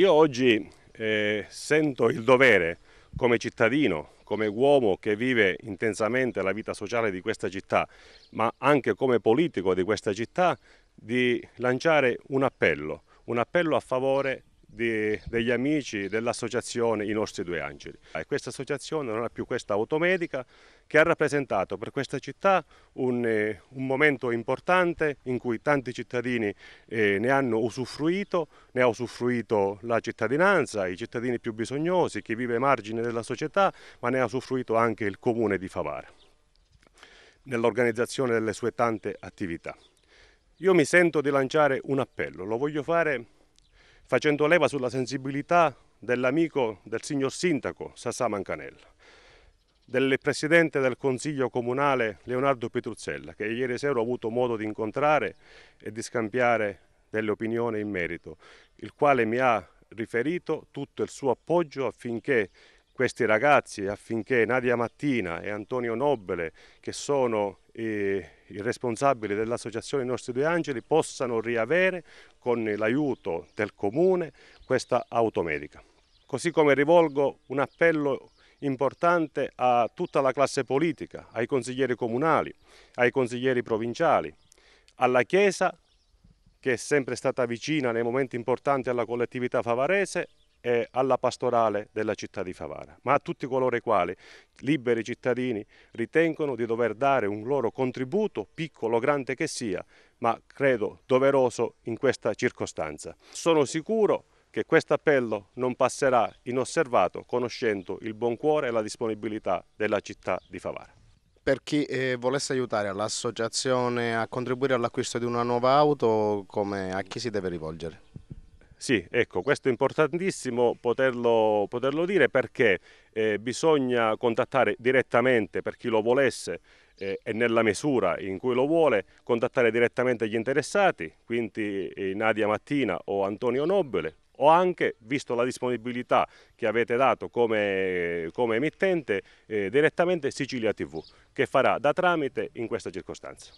Io oggi eh, sento il dovere come cittadino, come uomo che vive intensamente la vita sociale di questa città, ma anche come politico di questa città, di lanciare un appello, un appello a favore di, degli amici dell'associazione I Nostri Due Angeli. E questa associazione non è più questa automedica che ha rappresentato per questa città un, eh, un momento importante in cui tanti cittadini eh, ne hanno usufruito, ne ha usufruito la cittadinanza, i cittadini più bisognosi, chi vive ai margini della società, ma ne ha usufruito anche il comune di Favara nell'organizzazione delle sue tante attività. Io mi sento di lanciare un appello, lo voglio fare facendo leva sulla sensibilità dell'amico del signor sindaco Sassà Mancanella, del presidente del consiglio comunale Leonardo Petruzzella, che ieri sera ho avuto modo di incontrare e di scambiare delle opinioni in merito, il quale mi ha riferito tutto il suo appoggio affinché questi ragazzi affinché Nadia Mattina e Antonio Nobile, che sono eh, i responsabili dell'associazione Nostri Due Angeli, possano riavere con l'aiuto del comune questa automedica. Così come rivolgo un appello importante a tutta la classe politica, ai consiglieri comunali, ai consiglieri provinciali, alla Chiesa che è sempre stata vicina nei momenti importanti alla collettività favarese e alla pastorale della città di Favara, ma a tutti coloro i quali, liberi cittadini, ritengono di dover dare un loro contributo, piccolo o grande che sia, ma credo doveroso in questa circostanza. Sono sicuro che questo appello non passerà inosservato conoscendo il buon cuore e la disponibilità della città di Favara per chi eh, volesse aiutare l'associazione a contribuire all'acquisto di una nuova auto, come, a chi si deve rivolgere? Sì, ecco, questo è importantissimo poterlo, poterlo dire perché eh, bisogna contattare direttamente per chi lo volesse eh, e nella misura in cui lo vuole, contattare direttamente gli interessati, quindi eh, Nadia Mattina o Antonio Nobile, o anche, visto la disponibilità che avete dato come, come emittente, eh, direttamente Sicilia TV, che farà da tramite in questa circostanza.